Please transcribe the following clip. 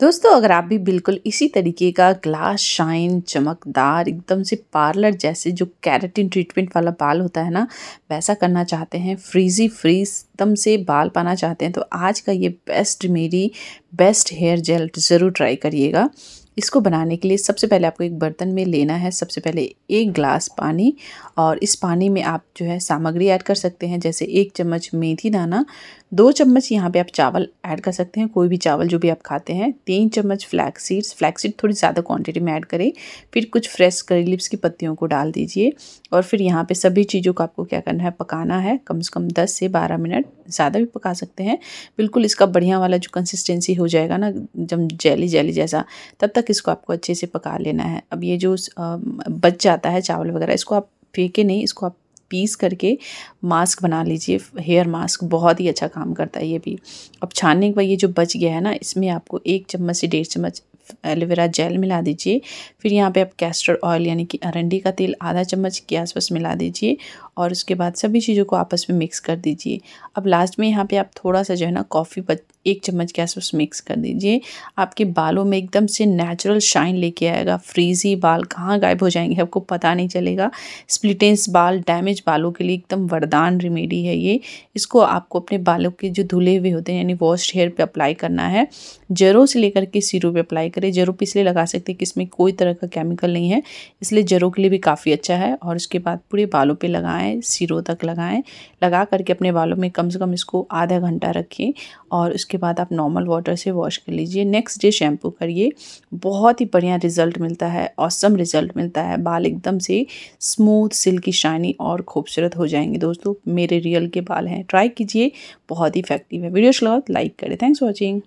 दोस्तों अगर आप भी बिल्कुल इसी तरीके का ग्लास शाइन चमकदार एकदम से पार्लर जैसे जो कैरेटिन ट्रीटमेंट वाला बाल होता है ना वैसा करना चाहते हैं फ्रीजी फ्रीज एकदम से बाल पाना चाहते हैं तो आज का ये बेस्ट मेरी बेस्ट हेयर जेल ज़रूर ट्राई करिएगा इसको बनाने के लिए सबसे पहले आपको एक बर्तन में लेना है सबसे पहले एक ग्लास पानी और इस पानी में आप जो है सामग्री ऐड कर सकते हैं जैसे एक चम्मच मेथी दाना दो चम्मच यहाँ पे आप चावल ऐड कर सकते हैं कोई भी चावल जो भी आप खाते हैं तीन चम्मच फ्लैक्स सीड्स फ्लैक्स सीड थोड़ी ज़्यादा क्वान्टिटी में ऐड करें फिर कुछ फ्रेश करी लिप्स की पत्तियों को डाल दीजिए और फिर यहाँ पर सभी चीज़ों को आपको क्या करना है पकाना है कम से कम दस से बारह मिनट ज़्यादा भी पका सकते हैं बिल्कुल इसका बढ़िया वाला जो कंसिस्टेंसी हो जाएगा ना जब जैली जैली जैसा तब तक इसको आपको अच्छे से पका लेना है अब ये जो बच जाता है चावल वगैरह इसको आप फेंके नहीं इसको आप पीस करके मास्क बना लीजिए हेयर मास्क बहुत ही अच्छा काम करता है ये भी अब छानने के बाद ये जो बच गया है ना इसमें आपको एक चम्मच से डेढ़ चम्मच एलोवेरा जेल मिला दीजिए फिर यहाँ पे आप कैस्टर ऑयल यानी कि अरंडी का तेल आधा चम्मच के आसपास मिला दीजिए और उसके बाद सभी चीज़ों को आपस में मिक्स कर दीजिए अब लास्ट में यहाँ पे आप थोड़ा सा जो है ना कॉफ़ी एक चम्मच के आसपास मिक्स कर दीजिए आपके बालों में एकदम से नेचुरल शाइन लेके आएगा फ्रीजी बाल कहाँ गायब हो जाएंगे आपको पता नहीं चलेगा स्प्लिटेंस बाल डैमेज बालों के लिए एकदम वरदान रेमेडी है ये इसको आपको अपने बालों के जो धुले हुए होते हैं यानी वॉश हेयर पर अप्लाई करना है जरों से लेकर के सिरों पर अप्लाई करें जरो पे इसलिए लगा सकते हैं कि इसमें कोई तरह का केमिकल नहीं है इसलिए जरो के लिए भी काफ़ी अच्छा है और उसके बाद पूरे बालों पे लगाएं सिरों तक लगाएं लगा करके अपने बालों में कम से कम इसको आधा घंटा रखें और उसके बाद आप नॉर्मल वाटर से वॉश कर लीजिए नेक्स्ट डे शैम्पू करिए बहुत ही बढ़िया रिजल्ट मिलता है औसम रिजल्ट मिलता है बाल एकदम से स्मूथ सिल्की शाइनी और खूबसूरत हो जाएंगे दोस्तों मेरे रियल के बाल हैं ट्राई कीजिए बहुत ही इफेक्टिव है वीडियो शुरुआत लाइक करें थैंक्स वॉचिंग